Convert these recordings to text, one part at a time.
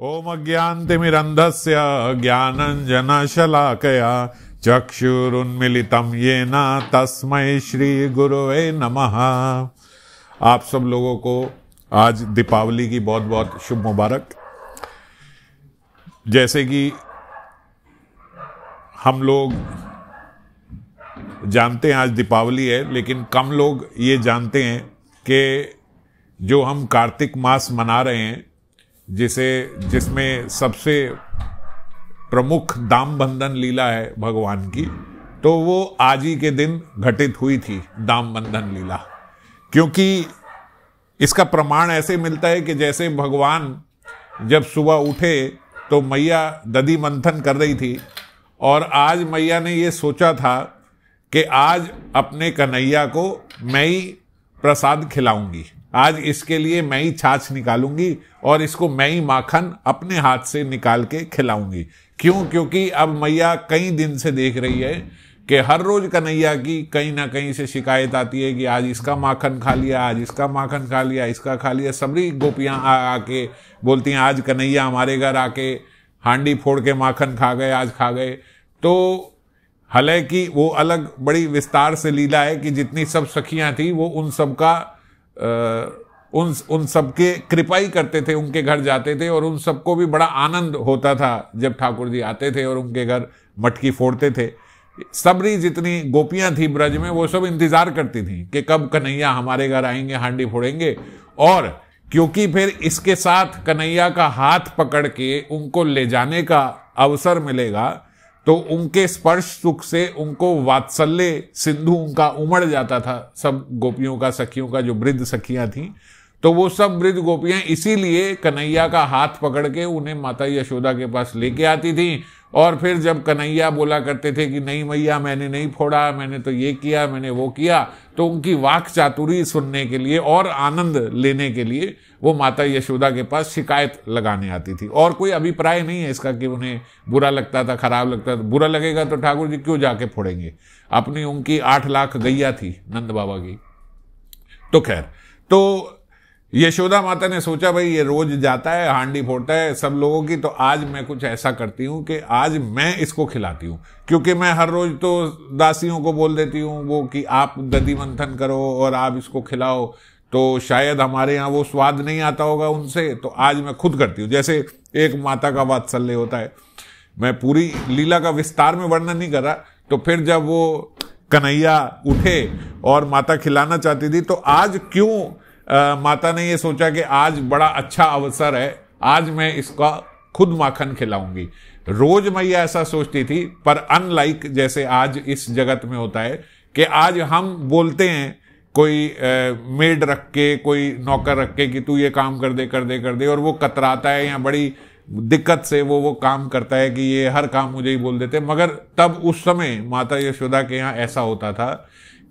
ओम अज्ञान्तिमिरन्धस्य ज्ञानञ्जनशलाकया ये न तस्मय श्री गुरु नम आप सब लोगों को आज दीपावली की बहुत बहुत शुभ मुबारक जैसे कि हम लोग जानते हैं आज दीपावली है लेकिन कम लोग ये जानते हैं कि जो हम कार्तिक मास मना रहे हैं जिसे जिसमें सबसे प्रमुख दाम बंधन लीला है भगवान की तो वो आज ही के दिन घटित हुई थी दाम बंधन लीला क्योंकि इसका प्रमाण ऐसे मिलता है कि जैसे भगवान जब सुबह उठे तो मैया ददी मंथन कर रही थी और आज मैया ने ये सोचा था कि आज अपने कन्हैया को मैं ही प्रसाद खिलाऊंगी आज इसके लिए मैं ही छाछ निकालूंगी और इसको मैं ही माखन अपने हाथ से निकाल के खिलाऊंगी क्यों क्योंकि अब मैया कई दिन से देख रही है कि हर रोज कन्हैया की कहीं ना कहीं से शिकायत आती है कि आज इसका माखन खा लिया आज इसका माखन खा लिया इसका खा लिया सभी गोपियाँ आके बोलती हैं आज कन्हैया हमारे घर आके हांडी फोड़ के माखन खा गए आज खा गए तो हालांकि वो अलग बड़ी विस्तार से लीला है कि जितनी सब सखियाँ थी वो उन सब का उन उन सबके कृपाई करते थे उनके घर जाते थे और उन सबको भी बड़ा आनंद होता था जब ठाकुर जी आते थे और उनके घर मटकी फोड़ते थे सबरी जितनी गोपियां थी ब्रज में वो सब इंतजार करती थी कि कब कन्हैया हमारे घर आएंगे हांडी फोड़ेंगे और क्योंकि फिर इसके साथ कन्हैया का हाथ पकड़ के उनको ले जाने का अवसर मिलेगा तो उनके स्पर्श सुख से उनको वात्सल्य सिंधु उनका उमड़ जाता था सब गोपियों का सखियों का जो वृद्ध सखियां थी तो वो सब वृद्ध गोपियां इसीलिए कन्हैया का हाथ पकड़ के उन्हें माता यशोदा के पास लेके आती थी और फिर जब कन्हैया बोला करते थे कि नहीं मैया मैंने नहीं फोड़ा मैंने तो ये किया मैंने वो किया तो उनकी वाक चातुरी सुनने के लिए और आनंद लेने के लिए वो माता यशोदा के पास शिकायत लगाने आती थी और कोई अभिप्राय नहीं है इसका कि उन्हें बुरा लगता था खराब लगता था बुरा लगेगा तो ठाकुर जी क्यों जाके फोड़ेंगे अपनी उनकी आठ लाख गैया थी नंद बाबा की तो खैर तो यशोदा माता ने सोचा भाई ये रोज जाता है हांडी फोड़ता है सब लोगों की तो आज मैं कुछ ऐसा करती हूँ कि आज मैं इसको खिलाती हूँ क्योंकि मैं हर रोज तो दासियों को बोल देती हूँ वो कि आप दधी मंथन करो और आप इसको खिलाओ तो शायद हमारे यहाँ वो स्वाद नहीं आता होगा उनसे तो आज मैं खुद करती हूँ जैसे एक माता का वात्सल्य होता है मैं पूरी लीला का विस्तार में वर्णन नहीं कर रहा तो फिर जब वो कन्हैया उठे और माता खिलाना चाहती थी तो आज क्यों आ, माता ने ये सोचा कि आज बड़ा अच्छा अवसर है आज मैं इसका खुद माखन खिलाऊंगी रोज मैया ऐसा सोचती थी पर अनलाइक जैसे आज इस जगत में होता है कि आज हम बोलते हैं कोई मेड रख के कोई नौकर रख के कि तू ये काम कर दे कर दे कर दे और वो कतराता है या बड़ी दिक्कत से वो वो काम करता है कि ये हर काम मुझे ही बोल देते मगर तब उस समय माता यशोदा के यहाँ ऐसा होता था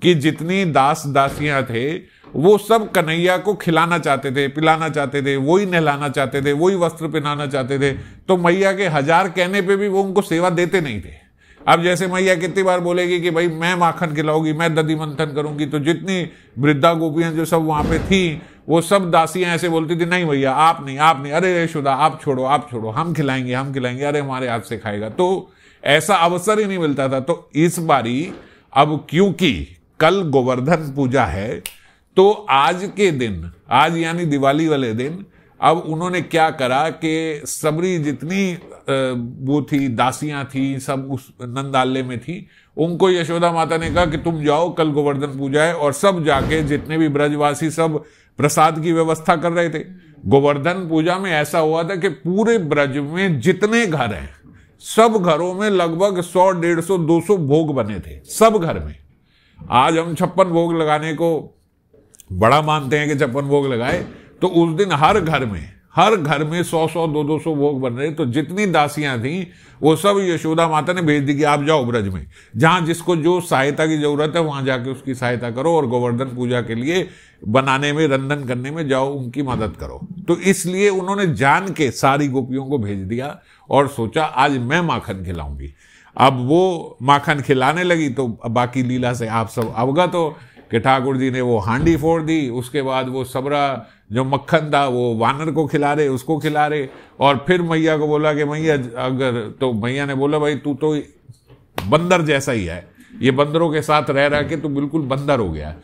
कि जितनी दास दासियां थे वो सब कन्हैया को खिलाना चाहते थे पिलाना चाहते थे वही नहलाना चाहते थे वही वस्त्र पहनाना चाहते थे तो मैया के हजार कहने पे भी वो उनको सेवा देते नहीं थे अब जैसे मैया कितनी बार बोलेगी कि भाई मैं माखन खिलाऊंगी मैं दधी मंथन करूंगी तो जितनी वृद्धा गोपियां जो सब वहां पे थी वो सब दासियां ऐसे बोलती थी नहीं भैया आप नहीं आप नहीं अरे शुदा आप छोड़ो आप छोड़ो हम खिलाएंगे हम खिलाएंगे अरे हमारे हाथ से खाएगा तो ऐसा अवसर ही नहीं मिलता था तो इस बारी अब क्योंकि कल गोवर्धन पूजा है तो आज के दिन आज यानी दिवाली वाले दिन अब उन्होंने क्या करा कि सबरी जितनी वो थी दासियां थी सब उस नंदालय में थी उनको यशोदा माता ने कहा कि तुम जाओ कल गोवर्धन पूजा है और सब जाके जितने भी ब्रजवासी सब प्रसाद की व्यवस्था कर रहे थे गोवर्धन पूजा में ऐसा हुआ था कि पूरे ब्रज में जितने घर हैं सब घरों में लगभग सौ डेढ़ सौ दो सौ भोग बने थे सब घर में आज हम छप्पन भोग लगाने को बड़ा मानते हैं कि छप्पन भोग लगाए तो उस दिन हर घर में हर घर में सौ सौ दो दो सौ भोग बन रहे तो जितनी दासियां थी वो सब यशोदा माता ने भेज दी कि आप जाओ ब्रज में जहां जिसको जो सहायता की जरूरत है वहां जाके उसकी सहायता करो और गोवर्धन पूजा के लिए बनाने में रंधन करने में जाओ उनकी मदद करो तो इसलिए उन्होंने जान के सारी गोपियों को भेज दिया और सोचा आज मैं माखन खिलाऊंगी अब वो माखन खिलाने लगी तो बाकी लीला से आप सब अवगत हो कि ठाकुर जी ने वो हांडी फोड़ दी उसके बाद वो सबरा जो मक्खन था वो वानर को खिला रहे उसको खिला रहे और फिर मैया को बोला कि मैया अगर तो मैया ने बोला भाई तू तो बंदर जैसा ही है ये बंदरों के साथ रह रहा के तू बिल्कुल बंदर हो गया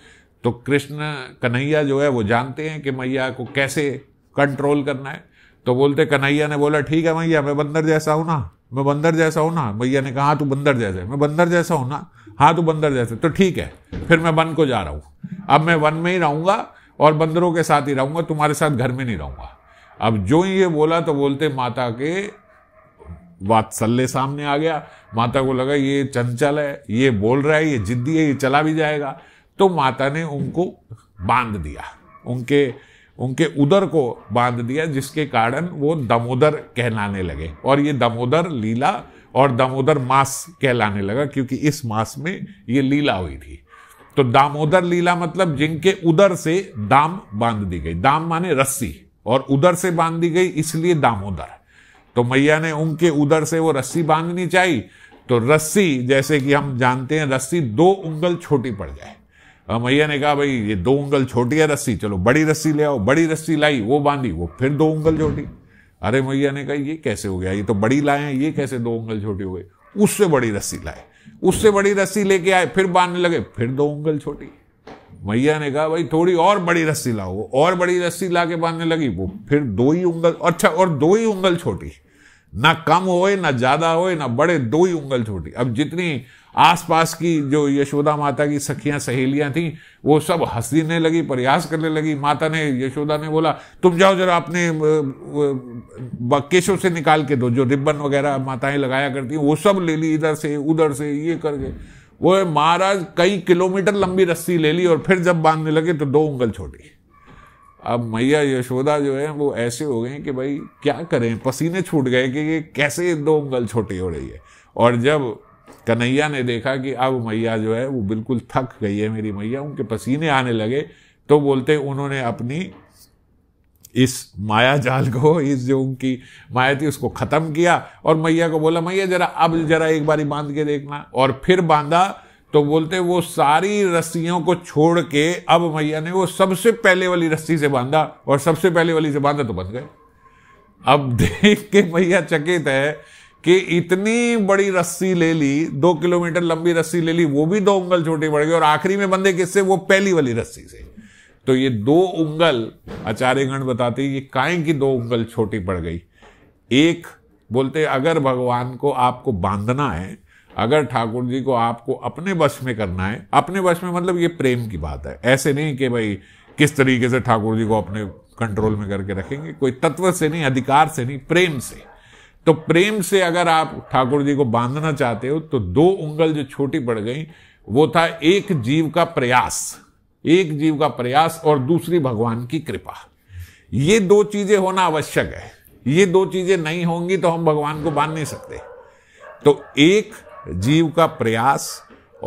तो कृष्ण कन्हैया जो है वो जानते हैं कि मैया को कैसे कंट्रोल करना है तो बोलते कन्हैया ने बोला ठीक है मैया मैं बंदर जैसा हूं ना मैं बंदर जैसा हूं ना भैया ने कहा हाँ तू बंदर जैसे मैं बंदर जैसा हूं ना हाँ तू बंदर जैसे तो ठीक है फिर मैं वन को जा रहा हूं अब मैं वन में ही रहूंगा और बंदरों के साथ ही रहूंगा तुम्हारे साथ घर में नहीं रहूंगा अब जो ही ये बोला तो बोलते माता के वात्सल्य सामने आ गया माता को लगा ये चंचल है ये बोल रहा है ये जिद्दी है ये चला भी जाएगा तो माता ने उनको बांध दिया उनके उनके उदर को बांध दिया जिसके कारण वो दमोदर कहलाने लगे और ये दमोदर लीला और दामोदर मास कहलाने लगा क्योंकि इस मास में ये लीला हुई थी तो दामोदर लीला मतलब जिनके उदर से दाम बांध दी गई दाम माने रस्सी और उधर से बांध दी गई इसलिए दामोदर तो मैया ने उनके उधर से वो रस्सी बांधनी चाहिए तो रस्सी जैसे कि हम जानते हैं रस्सी दो उंगल छोटी पड़ जाए मैया ने कहा भाई ये दो उंगल छोटी है रस्सी चलो बड़ी रस्सी ले आओ बड़ी रस्सी लाई वो बांधी वो फिर दो उंगल छोटी अरे मैया ने कहा ये कैसे हो गया ये तो बड़ी लाए हैं ये कैसे दो उंगल छोटी हो गई उससे बड़ी रस्सी लाए उससे बड़ी रस्सी लेके आए फिर बांधने लगे फिर दो उंगल छोटी मैया ने कहा भाई थोड़ी और बड़ी रस्सी लाओ और बड़ी रस्सी ला के बांधने लगी वो फिर दो ही उंगल अच्छा और दो ही उंगल छोटी ना कम होए ना ज्यादा होए ना बड़े दो ही उंगल छोटी अब जितनी आसपास की जो यशोदा माता की सखियां सहेलियां थीं वो सब हंसने लगी प्रयास करने लगी माता ने यशोदा ने बोला तुम जाओ जरा अपने केशों से निकाल के दो जो रिबन वगैरह माताएं लगाया करती वो सब ले ली इधर से उधर से ये करके वो महाराज कई किलोमीटर लंबी रस्सी ले ली और फिर जब बांधने लगे तो दो उंगल छोटी अब मैया यशोदा जो है वो ऐसे हो गए कि भाई क्या करें पसीने छूट गए कि ये कैसे दो उंगल छोटी हो रही है और जब कन्हैया ने देखा कि अब मैया जो है वो बिल्कुल थक गई है मेरी मैया उनके पसीने आने लगे तो बोलते उन्होंने अपनी इस माया जाल को इस जो उनकी माया थी उसको ख़त्म किया और मैया को बोला मैया जरा अब जरा एक बारी बांध के देखना और फिर बांधा तो बोलते वो सारी रस्सियों को छोड़ के अब मैया ने वो सबसे पहले वाली रस्सी से बांधा और सबसे पहले वाली से बांधा तो बंध गए अब देख के मैया चकित है कि इतनी बड़ी रस्सी ले ली दो किलोमीटर लंबी रस्सी ले ली वो भी दो उंगल छोटी पड़ गई और आखिरी में बंदे किससे वो पहली वाली रस्सी से तो ये दो उंगल आचार्यगण बताते ये काय की दो उंगल छोटी पड़ गई एक बोलते अगर भगवान को आपको बांधना है अगर ठाकुर जी को आपको अपने वश में करना है अपने वश में मतलब ये प्रेम की बात है ऐसे नहीं कि भाई किस तरीके से ठाकुर जी को अपने कंट्रोल में करके रखेंगे कोई तत्व से नहीं अधिकार से नहीं प्रेम से तो प्रेम से अगर आप ठाकुर जी को बांधना चाहते हो तो दो उंगल जो छोटी पड़ गई वो था एक जीव का प्रयास एक जीव का प्रयास और दूसरी भगवान की कृपा ये दो चीजें होना आवश्यक है ये दो चीजें नहीं होंगी तो हम भगवान को बांध नहीं सकते तो एक जीव का प्रयास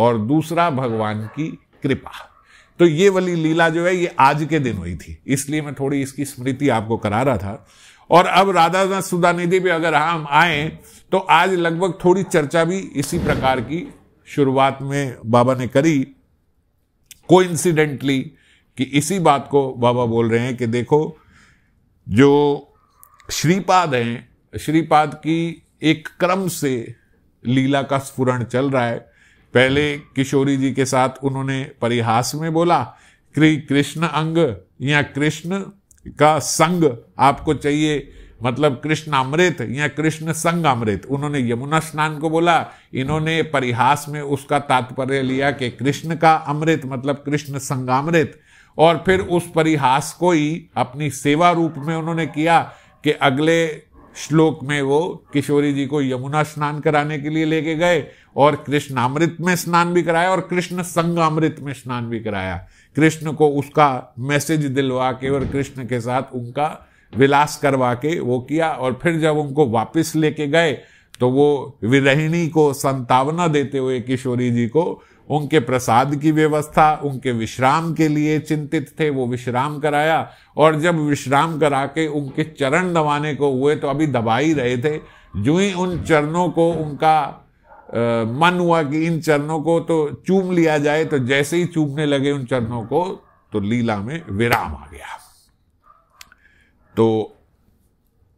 और दूसरा भगवान की कृपा तो ये वाली लीला जो है ये आज के दिन हुई थी इसलिए मैं थोड़ी इसकी स्मृति आपको करा रहा था और अब राधा सुधा निधि पे अगर हम आए तो आज लगभग थोड़ी चर्चा भी इसी प्रकार की शुरुआत में बाबा ने करी को कि इसी बात को बाबा बोल रहे हैं कि देखो जो श्रीपाद हैं श्रीपाद की एक क्रम से लीला का स्फुरण चल रहा है पहले किशोरी जी के साथ उन्होंने परिहास में बोला कृष्ण अंग या कृष्ण का संग आपको चाहिए मतलब कृष्ण अमृत या कृष्ण संग अमृत उन्होंने यमुना स्नान को बोला इन्होंने परिहास में उसका तात्पर्य लिया कि कृष्ण का अमृत मतलब कृष्ण संगामृत और फिर उस परिहास को ही अपनी सेवा रूप में उन्होंने किया कि अगले श्लोक में वो किशोरी जी को यमुना स्नान कराने के लिए लेके गए और कृष्णामृत में स्नान भी कराया और कृष्ण संगामृत में स्नान भी कराया कृष्ण को उसका मैसेज दिलवा के और कृष्ण के साथ उनका विलास करवा के वो किया और फिर जब उनको वापस लेके गए तो वो विरहिणी को संतावना देते हुए किशोरी जी को उनके प्रसाद की व्यवस्था उनके विश्राम के लिए चिंतित थे वो विश्राम कराया और जब विश्राम करा के उनके चरण दबाने को हुए तो अभी दबा ही रहे थे जो ही उन चरणों को उनका मन हुआ कि इन चरणों को तो चूम लिया जाए तो जैसे ही चूमने लगे उन चरणों को तो लीला में विराम आ गया तो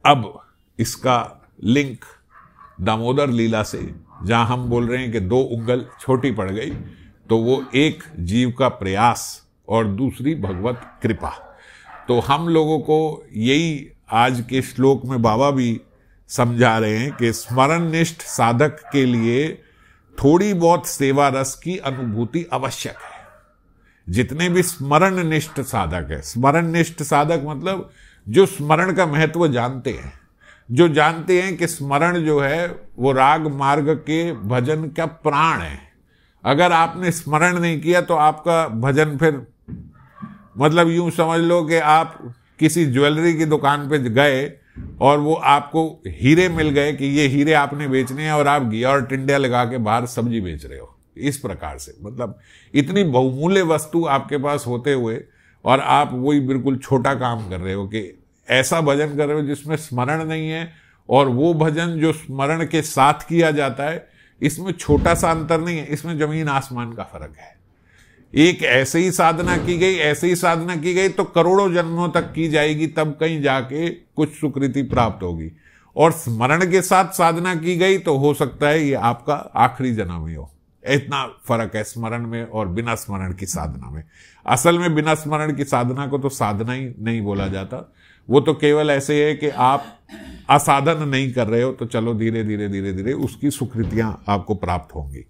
अब इसका लिंक दामोदर लीला से जहां हम बोल रहे हैं कि दो उंगल छोटी पड़ गई तो वो एक जीव का प्रयास और दूसरी भगवत कृपा तो हम लोगों को यही आज के श्लोक में बाबा भी समझा रहे हैं कि स्मरण निष्ठ साधक के लिए थोड़ी बहुत सेवा रस की अनुभूति आवश्यक है जितने भी स्मरण निष्ठ साधक है स्मरण निष्ठ साधक मतलब जो स्मरण का महत्व जानते हैं जो जानते हैं कि स्मरण जो है वो राग मार्ग के भजन का प्राण है अगर आपने स्मरण नहीं किया तो आपका भजन फिर मतलब यूं समझ लो कि आप किसी ज्वेलरी की दुकान पे गए और वो आपको हीरे मिल गए कि ये हीरे आपने बेचने हैं और आप घिया और टिंडिया लगा के बाहर सब्जी बेच रहे हो इस प्रकार से मतलब इतनी बहुमूल्य वस्तु आपके पास होते हुए और आप वही बिल्कुल छोटा काम कर रहे हो कि ऐसा भजन कर रहे हो जिसमें स्मरण नहीं है और वो भजन जो स्मरण के साथ किया जाता है इसमें छोटा सा अंतर नहीं है इसमें जमीन आसमान का फर्क है एक ऐसे ही साधना की गई ऐसे ही साधना की गई तो करोड़ों जन्मों तक की जाएगी तब कहीं जाके कुछ सुकृति प्राप्त होगी और स्मरण के साथ साधना की गई तो हो सकता है ये आपका आखिरी जन्म ही हो इतना फर्क है स्मरण में और बिना स्मरण की साधना में असल में बिना स्मरण की साधना को तो साधना ही नहीं बोला जाता वो तो केवल ऐसे है कि आप असाधन नहीं कर रहे हो तो चलो धीरे धीरे धीरे धीरे उसकी सुकृतियां आपको प्राप्त होंगी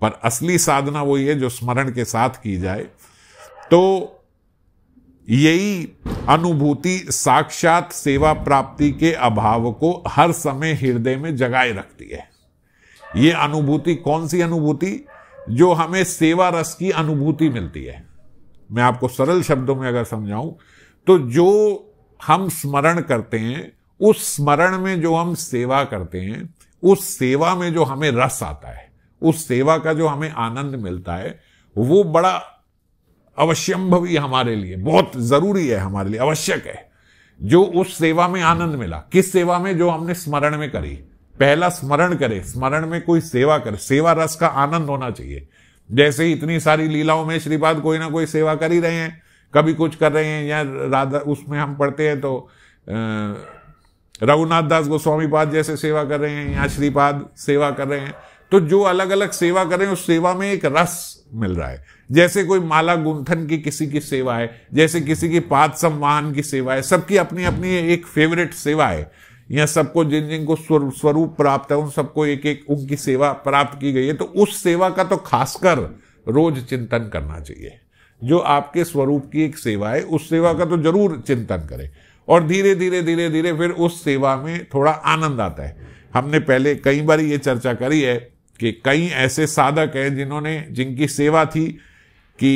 पर असली साधना वही है जो स्मरण के साथ की जाए तो यही अनुभूति साक्षात सेवा प्राप्ति के अभाव को हर समय हृदय में जगाए रखती है ये अनुभूति कौन सी अनुभूति जो हमें सेवा रस की अनुभूति मिलती है मैं आपको सरल शब्दों में अगर समझाऊं तो जो हम स्मरण करते हैं उस स्मरण में जो हम सेवा करते हैं उस सेवा में जो हमें रस आता है उस सेवा का जो हमें आनंद मिलता है वो बड़ा अवश्यंभवी हमारे लिए बहुत जरूरी है हमारे लिए आवश्यक है जो उस सेवा में आनंद मिला किस सेवा में जो हमने स्मरण में करी पहला स्मरण करे स्मरण में कोई सेवा करे सेवा रस का आनंद होना चाहिए जैसे इतनी सारी लीलाओं में श्रीपाद कोई ना कोई सेवा कर ही रहे हैं कभी कुछ कर रहे हैं या राधा उसमें हम पढ़ते हैं तो रघुनाथ दास गोस्वामी पाद जैसे सेवा कर रहे हैं या श्रीपाद सेवा कर रहे हैं तो जो अलग अलग सेवा करें उस सेवा में एक रस मिल रहा है जैसे कोई माला गुंथन की किसी की सेवा है जैसे किसी की पाद सम्मान की सेवा है सबकी अपनी अपनी एक फेवरेट सेवा है या सबको जिन जिनको स्वरूप प्राप्त है उन सबको एक एक उनकी सेवा प्राप्त की गई है तो उस सेवा का तो खासकर रोज चिंतन करना चाहिए जो आपके स्वरूप की एक सेवा है उस सेवा का तो जरूर चिंतन करें और धीरे धीरे धीरे धीरे फिर उस सेवा में थोड़ा आनंद आता है हमने पहले कई बार ये चर्चा करी है कि कई ऐसे साधक हैं जिन्होंने जिनकी सेवा थी कि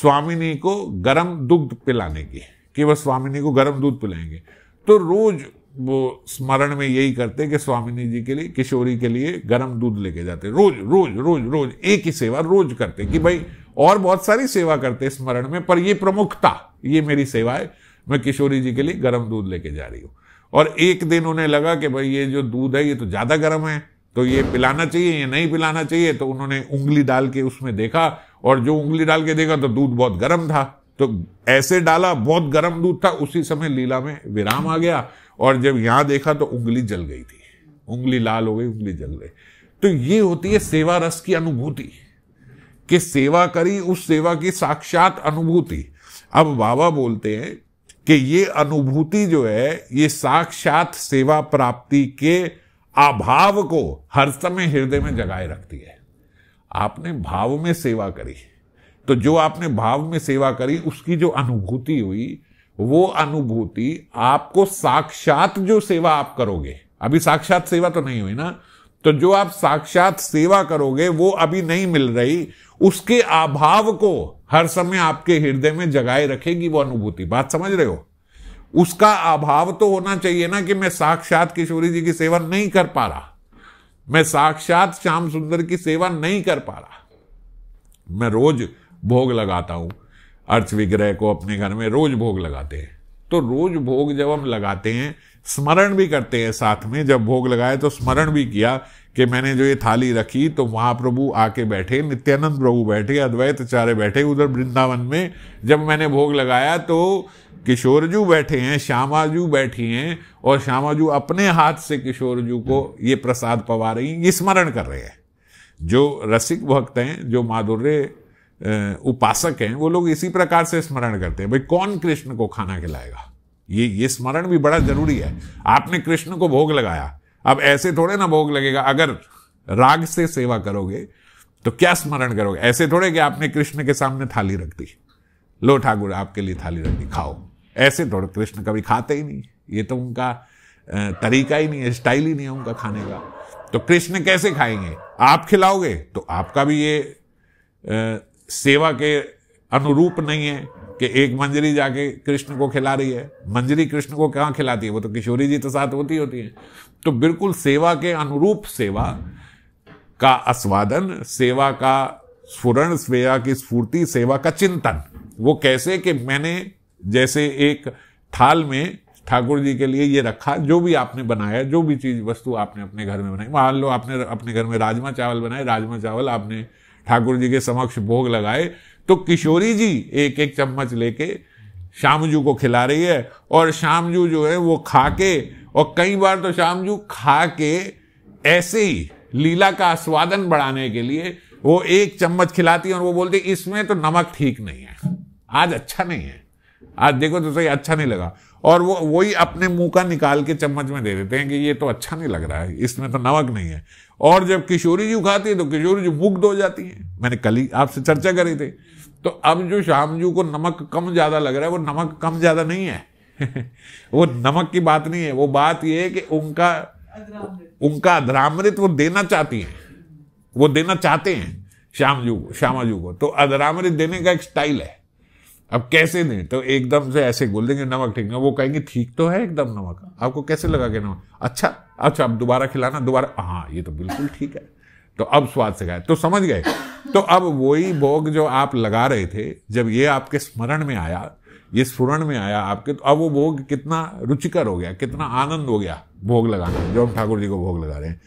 स्वामिनी को गर्म दुग्ध पिलाने की कि वह स्वामिनी को गर्म दूध पिलाएंगे तो रोज वो स्मरण में यही करते कि स्वामिनी जी के लिए किशोरी के लिए गर्म दूध लेके जाते रोज रोज रोज रोज एक ही सेवा रोज करते कि भाई और बहुत सारी सेवा करते स्मरण में पर ये प्रमुखता ये मेरी सेवा है मैं किशोरी जी के लिए गर्म दूध लेके जा रही हूँ और एक दिन उन्हें लगा कि भाई ये जो दूध है ये तो ज़्यादा गर्म है तो ये पिलाना चाहिए या नहीं पिलाना चाहिए तो उन्होंने उंगली डाल के उसमें देखा और जो उंगली डाल के देखा तो दूध बहुत गर्म था तो ऐसे डाला बहुत गर्म दूध था उसी समय लीला में विराम आ गया और जब यहां देखा तो उंगली जल गई थी उंगली लाल हो गई उंगली जल गई तो ये होती है सेवा रस की अनुभूति कि सेवा करी उस सेवा की साक्षात अनुभूति अब बाबा बोलते हैं कि ये अनुभूति जो है ये साक्षात सेवा प्राप्ति के अभाव को हर समय हृदय में जगाए रखती है आपने भाव में सेवा करी तो जो आपने भाव में सेवा करी उसकी जो अनुभूति हुई वो अनुभूति आपको साक्षात जो सेवा आप करोगे अभी साक्षात सेवा तो नहीं हुई ना तो जो आप साक्षात सेवा करोगे वो अभी नहीं मिल रही उसके अभाव को हर समय आपके हृदय में जगाए रखेगी वो अनुभूति बात समझ रहे हो उसका अभाव तो होना चाहिए ना कि मैं साक्षात किशोरी जी की सेवा नहीं कर पा रहा मैं साक्षात श्याम सुंदर की सेवा नहीं कर पा रहा मैं रोज भोग लगाता हूं अर्थ विग्रह को अपने घर में रोज भोग लगाते हैं तो रोज भोग जब हम लगाते हैं स्मरण भी करते हैं साथ में जब भोग लगाए तो स्मरण भी किया कि मैंने जो ये थाली रखी तो महाप्रभु आके बैठे नित्यानंद प्रभु बैठे अद्वैत आचार्य बैठे उधर वृंदावन में जब मैंने भोग लगाया तो किशोरजू बैठे हैं श्यामाजू बैठी हैं और श्यामाजू अपने हाथ से किशोरजू को ये प्रसाद पवा रही हैं ये स्मरण कर रहे हैं जो रसिक भक्त हैं जो माधुर्य उपासक हैं वो लोग इसी प्रकार से स्मरण करते हैं भाई कौन कृष्ण को खाना खिलाएगा ये ये स्मरण भी बड़ा जरूरी है आपने कृष्ण को भोग लगाया अब ऐसे थोड़े ना भोग लगेगा अगर राग से सेवा करोगे तो क्या स्मरण करोगे ऐसे थोड़े कि आपने कृष्ण के सामने थाली रख दी लो ठाकुर आपके लिए थाली रख दी खाओ ऐसे थोड़े कृष्ण कभी खाते ही नहीं ये तो उनका तरीका ही नहीं है स्टाइल ही नहीं है उनका खाने का तो कृष्ण कैसे खाएंगे आप खिलाओगे तो आपका भी ये आ, सेवा के अनुरूप नहीं है कि एक मंजरी जाके कृष्ण को खिला रही है मंजरी कृष्ण को कहाँ खिलाती है वो तो किशोरी जी तो साथ होती होती है तो बिल्कुल सेवा के अनुरूप सेवा का आस्वादन सेवा का स्फुरण सेवा की स्फूर्ति सेवा का चिंतन वो कैसे कि मैंने जैसे एक थाल में ठाकुर जी के लिए ये रखा जो भी आपने बनाया जो भी चीज वस्तु आपने अपने घर में बनाई मान लो आपने अपने घर में राजमा चावल बनाए राजमा चावल आपने ठाकुर जी के समक्ष भोग लगाए तो किशोरी जी एक एक चम्मच लेके शामजू को खिला रही है और शामजू जो है वो खा के और कई बार तो शामजू खा के ऐसे ही लीला का आस्वादन बढ़ाने के लिए वो एक चम्मच खिलाती है और वो बोलती है इसमें तो नमक ठीक नहीं है आज अच्छा नहीं है आज देखो तो सही अच्छा नहीं लगा और वो वही अपने मुंह का निकाल के चम्मच में दे देते हैं कि ये तो अच्छा नहीं लग रहा है इसमें तो नमक नहीं है और जब किशोरी जी खाती है तो किशोरी जी मुग्ध हो जाती है मैंने कल ही आपसे चर्चा करी थी तो अब जो श्यामजू को नमक कम ज़्यादा लग रहा है वो नमक कम ज़्यादा नहीं है वो नमक की बात नहीं है वो बात ये है कि उनका उनका अधरामृत वो देना चाहती हैं वो देना चाहते हैं श्यामजू को श्यामाजू को तो अधरामृत देने का एक स्टाइल है अब कैसे दें तो एकदम से ऐसे बोल देंगे नमक ठीक है वो कहेंगे ठीक तो है एकदम नमक आपको कैसे लगा के नमक अच्छा अच्छा अब दोबारा खिलाना दोबारा हाँ ये तो बिल्कुल ठीक है तो अब स्वाद से खाए तो समझ गए तो अब वही भोग जो आप लगा रहे थे जब ये आपके स्मरण में आया ये स्फुरण में आया आपके तो अब वो भोग कितना रुचिकर हो गया कितना आनंद हो गया भोग लगाना जो हम ठाकुर जी को भोग लगा रहे हैं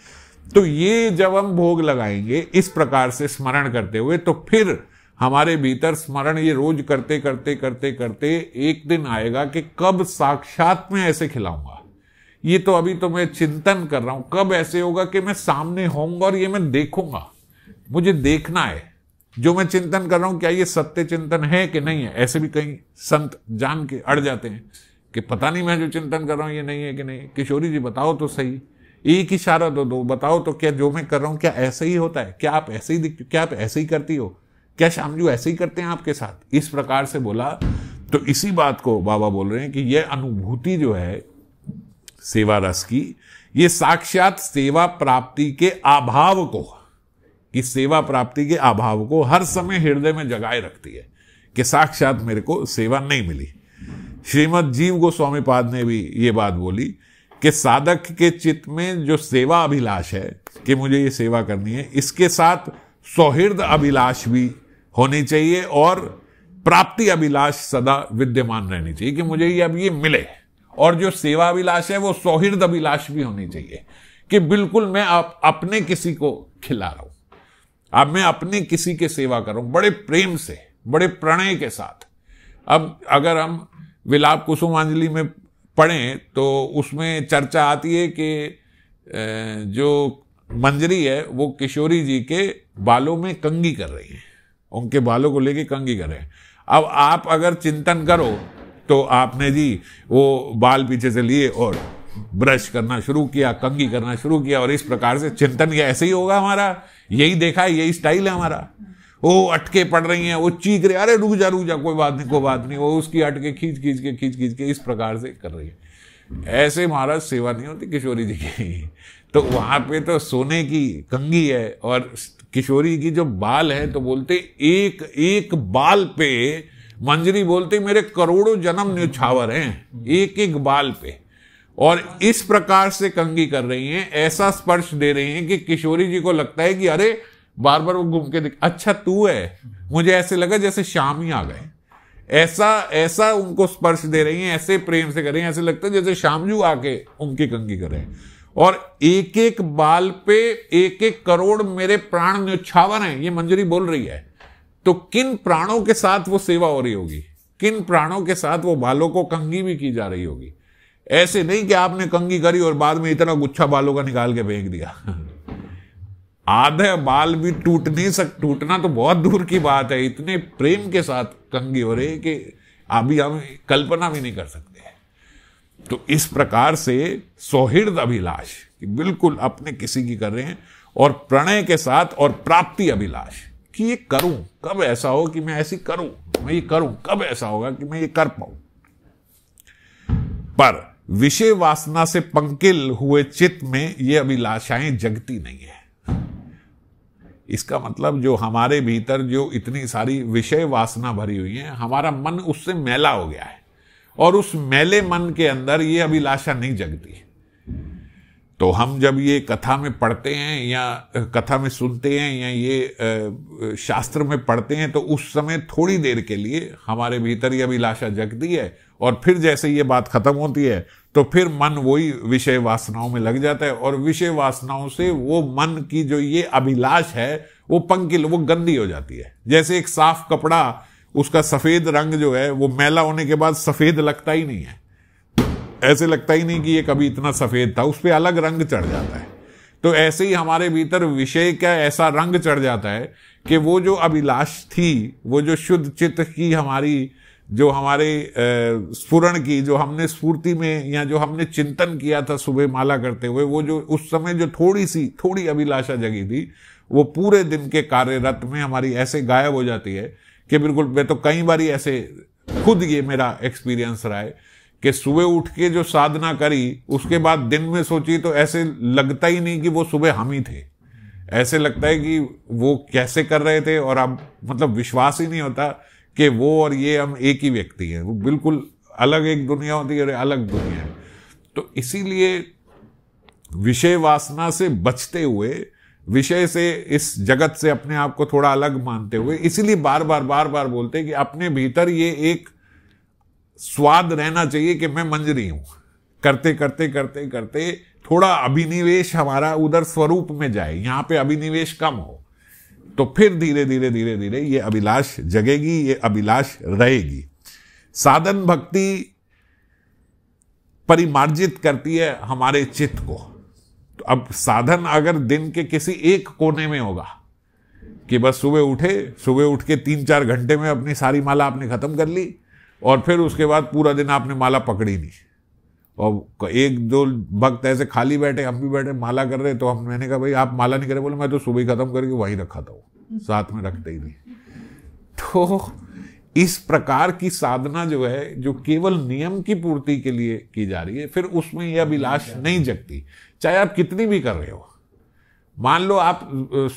तो ये जब हम भोग लगाएंगे इस प्रकार से स्मरण करते हुए तो फिर हमारे भीतर स्मरण ये रोज करते करते करते करते एक दिन आएगा कि कब साक्षात में ऐसे खिलाऊंगा ये तो अभी तो मैं चिंतन कर रहा हूं कब ऐसे होगा कि मैं सामने होऊंगा और ये मैं देखूंगा मुझे देखना है जो मैं चिंतन कर रहा हूं क्या ये सत्य चिंतन है कि नहीं है ऐसे भी कई संत जान के अड़ जाते हैं कि पता नहीं मैं जो चिंतन कर रहा हूं ये नहीं है कि नहीं किशोरी जी बताओ तो सही एक इशारा दो दो बताओ तो क्या जो मैं कर रहा हूं क्या ऐसे ही होता है क्या आप ऐसे ही दिखते क्या आप ऐसे ही करती हो क्या श्यामजू ऐसे ही करते हैं आपके साथ इस प्रकार से बोला तो इसी बात को बाबा बोल रहे हैं कि यह अनुभूति जो है सेवा रस की ये साक्षात सेवा प्राप्ति के अभाव को इस सेवा प्राप्ति के अभाव को हर समय हृदय में जगाए रखती है कि साक्षात मेरे को सेवा नहीं मिली श्रीमद जीव गोस्वामी पाद ने भी ये बात बोली कि साधक के चित्त में जो सेवा अभिलाष है कि मुझे ये सेवा करनी है इसके साथ सौहृद अभिलाष भी होनी चाहिए और प्राप्ति अभिलाष सदा विद्यमान रहनी चाहिए कि मुझे ये अब ये मिले और जो सेवा विलास है वो सौहृद अभिलाष भी होनी चाहिए कि बिल्कुल मैं आप अपने किसी को खिला रहा हूं अब मैं अपने किसी के सेवा करूं बड़े प्रेम से बड़े प्रणय के साथ अब अगर हम विलाप अंजलि में पढ़ें तो उसमें चर्चा आती है कि जो मंजरी है वो किशोरी जी के बालों में कंगी कर रही है उनके बालों को लेके कंगी कर रहे हैं अब आप अगर चिंतन करो तो आपने जी वो बाल पीछे से लिए और ब्रश करना शुरू किया कंगी करना शुरू किया और इस प्रकार से चिंतन ये ऐसे ही होगा हमारा यही देखा है यही स्टाइल है हमारा वो अटके पड़ रही हैं वो चीख रहे अरे रुक जा रुक जा कोई बात नहीं कोई बात नहीं वो उसकी अटके खींच खींच के खींच खींच के इस प्रकार से कर रही है ऐसे महाराज सेवा नहीं होती किशोरी जी की तो वहां पे तो सोने की कंगी है और किशोरी की जो बाल है तो बोलते एक एक बाल पे मंजरी बोलते मेरे करोड़ों जन्म न्यौछावर हैं एक एक बाल पे और इस प्रकार से कंगी कर रही हैं ऐसा स्पर्श दे रही हैं कि किशोरी जी को लगता है कि अरे बार बार वो घूम के दिख अच्छा तू है मुझे ऐसे लगा जैसे शाम ही आ गए ऐसा ऐसा उनको स्पर्श दे रही हैं ऐसे प्रेम से हैं ऐसे लगता है जैसे शामजू आके उनकी कंगी हैं और एक एक बाल पे एक एक करोड़ मेरे प्राण न्यौछावर हैं ये मंजरी बोल रही है तो किन प्राणों के साथ वो सेवा हो रही होगी किन प्राणों के साथ वो बालों को कंगी भी की जा रही होगी ऐसे नहीं कि आपने कंगी करी और बाद में इतना गुच्छा बालों का निकाल के फेंक दिया आधे बाल भी टूट नहीं सक टूटना तो बहुत दूर की बात है इतने प्रेम के साथ कंगी हो रही कि अभी हम कल्पना भी नहीं कर सकते तो इस प्रकार से सौहृद अभिलाष बिल्कुल अपने किसी की कर रहे हैं और प्रणय के साथ और प्राप्ति अभिलाष कि ये करूं कब ऐसा हो कि मैं ऐसी करूं मैं ये करूं कब ऐसा होगा कि मैं ये कर पाऊं पर विषय वासना से पंकिल हुए चित्त में ये अभिलाषाएं जगती नहीं है इसका मतलब जो हमारे भीतर जो इतनी सारी विषय वासना भरी हुई है हमारा मन उससे मैला हो गया है और उस मैले मन के अंदर ये अभिलाषा नहीं जगती है तो हम जब ये कथा में पढ़ते हैं या कथा में सुनते हैं या ये शास्त्र में पढ़ते हैं तो उस समय थोड़ी देर के लिए हमारे भीतर ये अभिलाषा जगती है और फिर जैसे ये बात खत्म होती है तो फिर मन वही विषय वासनाओं में लग जाता है और विषय वासनाओं से वो मन की जो ये अभिलाष है वो पंकिल वो गंदी हो जाती है जैसे एक साफ कपड़ा उसका सफेद रंग जो है वो मैला होने के बाद सफेद लगता ही नहीं है ऐसे लगता ही नहीं कि ये कभी इतना सफ़ेद था उस पर अलग रंग चढ़ जाता है तो ऐसे ही हमारे भीतर विषय का ऐसा रंग चढ़ जाता है कि वो जो अभिलाष थी वो जो शुद्ध चित्त की हमारी जो हमारे स्फुरण की जो हमने स्फूर्ति में या जो हमने चिंतन किया था सुबह माला करते हुए वो जो उस समय जो थोड़ी सी थोड़ी अभिलाषा जगी थी वो पूरे दिन के कार्यरत में हमारी ऐसे गायब हो जाती है कि बिल्कुल मैं तो कई बार ऐसे खुद ये मेरा एक्सपीरियंस रहा है कि सुबह उठ के जो साधना करी उसके बाद दिन में सोची तो ऐसे लगता ही नहीं कि वो सुबह हम ही थे ऐसे लगता है कि वो कैसे कर रहे थे और अब मतलब विश्वास ही नहीं होता कि वो और ये हम एक ही व्यक्ति हैं वो बिल्कुल अलग एक दुनिया होती है और अलग दुनिया है तो इसीलिए विषय वासना से बचते हुए विषय से इस जगत से अपने आप को थोड़ा अलग मानते हुए इसीलिए बार बार बार बार बोलते हैं कि अपने भीतर ये एक स्वाद रहना चाहिए कि मैं मंजरी हूं करते करते करते करते थोड़ा अभिनिवेश हमारा उधर स्वरूप में जाए यहां पे अभिनिवेश कम हो तो फिर धीरे धीरे धीरे धीरे ये अभिलाष जगेगी ये अभिलाष रहेगी साधन भक्ति परिमार्जित करती है हमारे चित्त को तो अब साधन अगर दिन के किसी एक कोने में होगा कि बस सुबह उठे सुबह उठ के तीन चार घंटे में अपनी सारी माला आपने खत्म कर ली और फिर उसके बाद पूरा दिन आपने माला पकड़ी नहीं और एक दो भक्त ऐसे खाली बैठे हम भी बैठे माला कर रहे तो हम मैंने कहा भाई आप माला नहीं करे बोले मैं तो सुबह ख़त्म करके वहीं रखा था वो साथ में रखते ही नहीं तो इस प्रकार की साधना जो है जो केवल नियम की पूर्ति के लिए की जा रही है फिर उसमें यह अभिलाष नहीं जगती चाहे आप कितनी भी कर रहे हो मान लो आप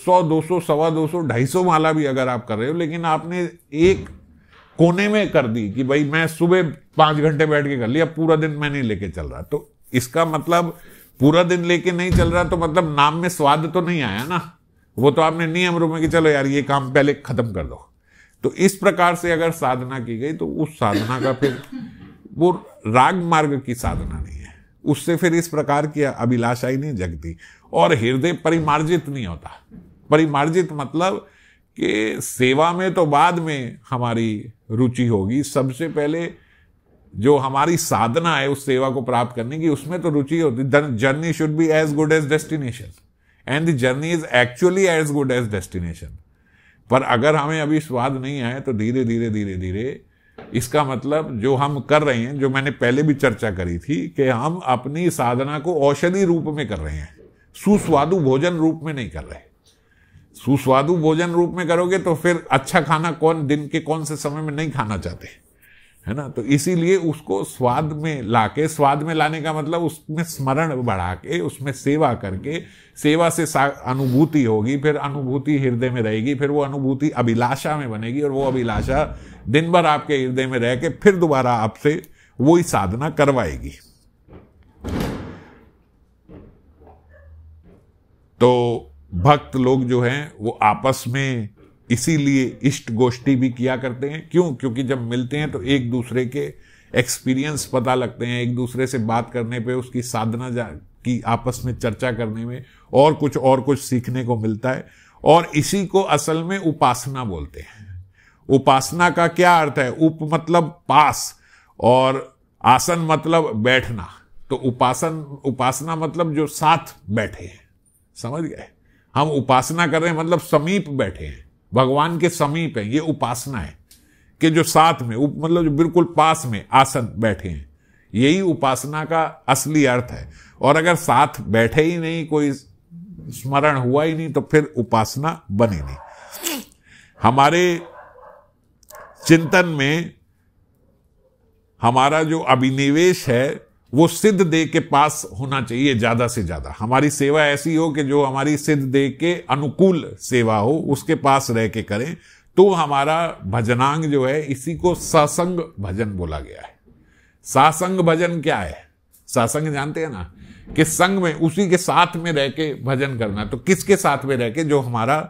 सौ दो सौ सवा दो सौ ढाई सौ माला भी अगर आप कर रहे हो लेकिन आपने एक कोने में कर दी कि भाई मैं सुबह पांच घंटे बैठ के कर लिया पूरा दिन मैं नहीं लेके चल रहा तो इसका मतलब पूरा दिन लेके नहीं चल रहा तो मतलब नाम में स्वाद तो नहीं आया ना वो तो आपने नियम रूप में कि चलो यार ये काम पहले खत्म कर दो तो इस प्रकार से अगर साधना की गई तो उस साधना का फिर वो राग मार्ग की साधना नहीं है उससे फिर इस प्रकार की अभिलाषाई नहीं जगती और हृदय परिमार्जित नहीं होता परिमार्जित मतलब कि सेवा में तो बाद में हमारी रुचि होगी सबसे पहले जो हमारी साधना है उस सेवा को प्राप्त करने की उसमें तो रुचि होती journey should be as good as destination and the journey is actually as good as destination पर अगर हमें अभी स्वाद नहीं आया तो धीरे धीरे धीरे धीरे इसका मतलब जो हम कर रहे हैं जो मैंने पहले भी चर्चा करी थी कि हम अपनी साधना को औषधि रूप में कर रहे हैं सुस्वादु भोजन रूप में नहीं कर रहे सुस्वादु भोजन रूप में करोगे तो फिर अच्छा खाना कौन दिन के कौन से समय में नहीं खाना चाहते है ना तो इसीलिए उसको स्वाद में लाके स्वाद में लाने का मतलब उसमें स्मरण बढ़ा के उसमें सेवा करके सेवा से अनुभूति होगी फिर अनुभूति हृदय में रहेगी फिर वो अनुभूति अभिलाषा में बनेगी और वो अभिलाषा दिन भर आपके हृदय में रह के फिर दोबारा आपसे वही साधना करवाएगी तो भक्त लोग जो हैं वो आपस में इसीलिए इष्ट गोष्ठी भी किया करते हैं क्यों क्योंकि जब मिलते हैं तो एक दूसरे के एक्सपीरियंस पता लगते हैं एक दूसरे से बात करने पे उसकी साधना जा की आपस में चर्चा करने में और कुछ और कुछ सीखने को मिलता है और इसी को असल में उपासना बोलते हैं उपासना का क्या अर्थ है उप मतलब पास और आसन मतलब बैठना तो उपासन उपासना मतलब जो साथ बैठे हैं समझ गए हम उपासना कर रहे हैं मतलब समीप बैठे हैं भगवान के समीप है ये उपासना है कि जो साथ में उप, मतलब जो बिल्कुल पास में आसन बैठे हैं यही उपासना का असली अर्थ है और अगर साथ बैठे ही नहीं कोई स्मरण हुआ ही नहीं तो फिर उपासना बनी नहीं हमारे चिंतन में हमारा जो अभिनिवेश है वो सिद्ध देह के पास होना चाहिए ज्यादा से ज्यादा हमारी सेवा ऐसी हो कि जो हमारी सिद्ध देह के अनुकूल सेवा हो उसके पास रह के करें तो हमारा भजनांग जो है इसी को सासंग भजन बोला गया है सासंग भजन क्या है सासंग जानते हैं ना कि संग में उसी के साथ में रह के भजन करना तो किसके साथ में रह के जो हमारा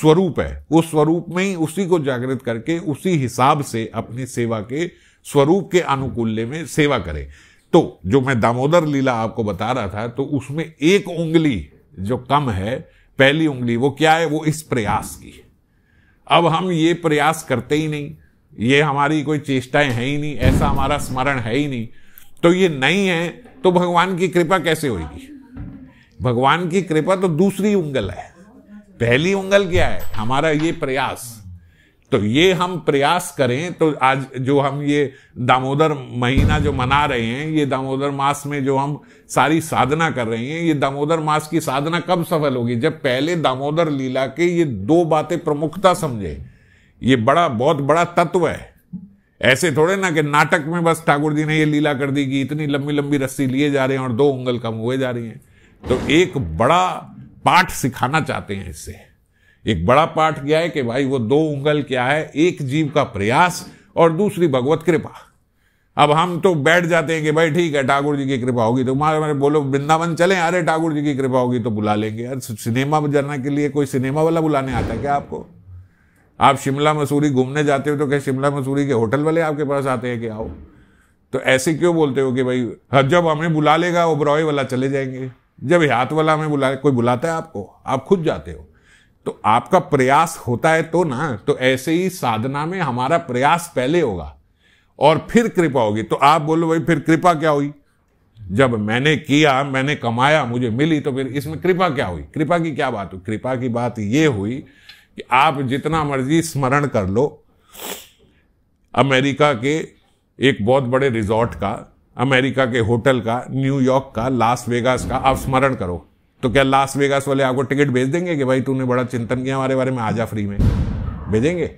स्वरूप है उस स्वरूप में ही उसी को जागृत करके उसी हिसाब से अपनी सेवा के स्वरूप के अनुकूल्य में सेवा करें तो जो मैं दामोदर लीला आपको बता रहा था तो उसमें एक उंगली जो कम है पहली उंगली वो क्या है वो इस प्रयास की अब हम ये प्रयास करते ही नहीं ये हमारी कोई चेष्टाएं है ही नहीं ऐसा हमारा स्मरण है ही नहीं तो ये नहीं है तो भगवान की कृपा कैसे होगी भगवान की कृपा तो दूसरी उंगल है पहली उंगल क्या है हमारा ये प्रयास तो ये हम प्रयास करें तो आज जो हम ये दामोदर महीना जो मना रहे हैं ये दामोदर मास में जो हम सारी साधना कर रहे हैं ये दामोदर मास की साधना कब सफल होगी जब पहले दामोदर लीला के ये दो बातें प्रमुखता समझे ये बड़ा बहुत बड़ा तत्व है ऐसे थोड़े ना कि नाटक में बस ठाकुर जी ने ये लीला कर दी कि इतनी लंबी लंबी रस्सी लिए जा रहे हैं और दो उंगल कम हुए जा रही हैं तो एक बड़ा पाठ सिखाना चाहते हैं इससे एक बड़ा पाठ गया है कि भाई वो दो उंगल क्या है एक जीव का प्रयास और दूसरी भगवत कृपा अब हम तो बैठ जाते हैं कि भाई ठीक है ठाकुर जी की कृपा होगी तो मारे मारे बोलो वृंदावन चले अरे ठाकुर जी की कृपा होगी तो बुला लेंगे यार सिनेमा जाने के लिए कोई सिनेमा वाला बुलाने आता है क्या आपको आप शिमला मसूरी घूमने जाते हो तो क्या शिमला मसूरी के होटल वाले आपके पास आते हैं कि आओ तो ऐसे क्यों बोलते हो कि भाई जब हमें बुला लेगा ब्रॉय वाला चले जाएंगे जब हाथ वाला हमें बुला कोई बुलाता है आपको आप खुद जाते हो तो आपका प्रयास होता है तो ना तो ऐसे ही साधना में हमारा प्रयास पहले होगा और फिर कृपा होगी तो आप बोलो भाई फिर कृपा क्या हुई जब मैंने किया मैंने कमाया मुझे मिली तो फिर इसमें कृपा क्या हुई कृपा की क्या बात हुई कृपा की बात यह हुई कि आप जितना मर्जी स्मरण कर लो अमेरिका के एक बहुत बड़े रिजॉर्ट का अमेरिका के होटल का न्यूयॉर्क का लास वेगास का आप स्मरण करो तो क्या लास्ट वेगास वाले आपको टिकट भेज देंगे कि भाई तूने बड़ा चिंतन किया हमारे बारे में आजा फ्री में भेजेंगे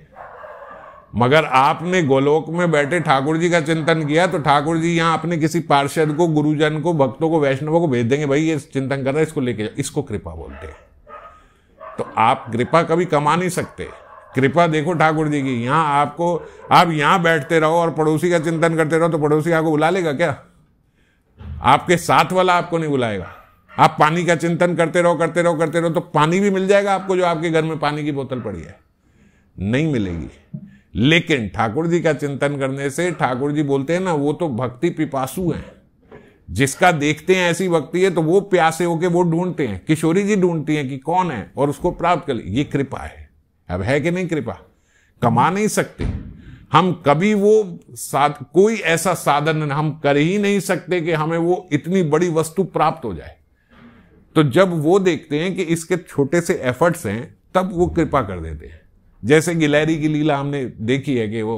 मगर आपने गोलोक में बैठे ठाकुर जी का चिंतन किया तो ठाकुर जी यहाँ अपने किसी पार्षद को गुरुजन को भक्तों को वैष्णवों को भेज देंगे भाई ये चिंतन कर रहा है इसको लेके जाओ इसको कृपा बोलते हैं तो आप कृपा कभी कमा नहीं सकते कृपा देखो ठाकुर जी की यहाँ आपको आप यहाँ बैठते रहो और पड़ोसी का चिंतन करते रहो तो पड़ोसी आपको बुला लेगा क्या आपके साथ वाला आपको नहीं बुलाएगा आप पानी का चिंतन करते रहो करते रहो करते रहो तो पानी भी मिल जाएगा आपको जो आपके घर में पानी की बोतल पड़ी है नहीं मिलेगी लेकिन ठाकुर जी का चिंतन करने से ठाकुर जी बोलते हैं ना वो तो भक्ति पिपासु हैं जिसका देखते हैं ऐसी भक्ति है तो वो प्यासे होके वो ढूंढते हैं किशोरी जी ढूंढती हैं कि कौन है और उसको प्राप्त कर ये कृपा है अब है कि नहीं कृपा कमा नहीं सकते हम कभी वो साथ, कोई ऐसा साधन हम कर ही नहीं सकते कि हमें वो इतनी बड़ी वस्तु प्राप्त हो जाए तो जब वो देखते हैं कि इसके छोटे से एफर्ट्स हैं तब वो कृपा कर देते हैं जैसे गिलहरी की लीला हमने देखी है कि वो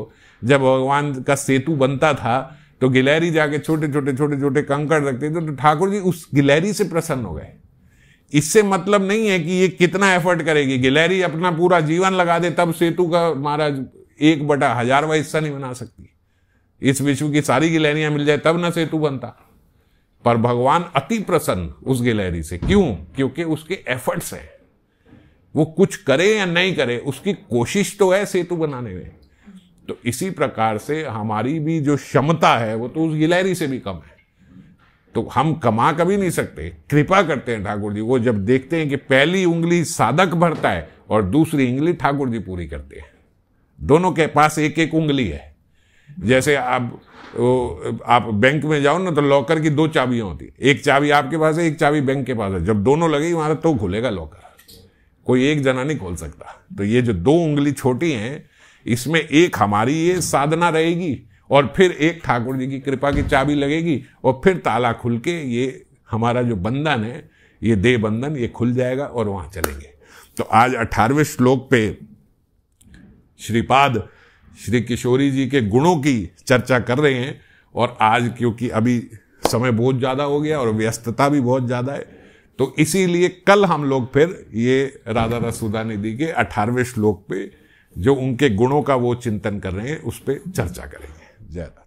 जब भगवान का सेतु बनता था तो गिलहरी जाके छोटे छोटे छोटे छोटे कंकड़ रखते थे तो ठाकुर जी उस गिलहरी से प्रसन्न हो गए इससे मतलब नहीं है कि ये कितना एफर्ट करेगी गिलहरी अपना पूरा जीवन लगा दे तब सेतु का महाराज एक बटा हजारवा हिस्सा नहीं बना सकती इस विश्व की सारी गिलहरियां मिल जाए तब ना सेतु बनता पर भगवान अति प्रसन्न उस गिलहरी से क्यों क्योंकि उसके एफर्ट्स हैं वो कुछ करे या नहीं करे उसकी कोशिश तो है सेतु बनाने में तो इसी प्रकार से हमारी भी जो क्षमता है वो तो उस गिलहरी से भी कम है तो हम कमा कभी नहीं सकते कृपा करते हैं ठाकुर जी वो जब देखते हैं कि पहली उंगली साधक भरता है और दूसरी उंगली ठाकुर जी पूरी करते हैं दोनों के पास एक एक उंगली है जैसे आप वो आप बैंक में जाओ ना तो लॉकर की दो चाबियां होती एक चाबी आपके पास है एक चाबी बैंक के पास है जब दोनों लगेगी वहां तो खुलेगा लॉकर कोई एक जना नहीं खोल सकता तो ये जो दो उंगली छोटी हैं इसमें एक हमारी ये साधना रहेगी और फिर एक ठाकुर जी की कृपा की चाबी लगेगी और फिर ताला खुल के ये हमारा जो बंधन है ये दे बंधन ये खुल जाएगा और वहां चलेंगे तो आज अठारहवें श्लोक पे श्रीपाद श्री किशोरी जी के गुणों की चर्चा कर रहे हैं और आज क्योंकि अभी समय बहुत ज़्यादा हो गया और व्यस्तता भी बहुत ज़्यादा है तो इसीलिए कल हम लोग फिर ये राधा रसूदा निधि के अठारहवें श्लोक पे जो उनके गुणों का वो चिंतन कर रहे हैं उस पर चर्चा करेंगे जय राधा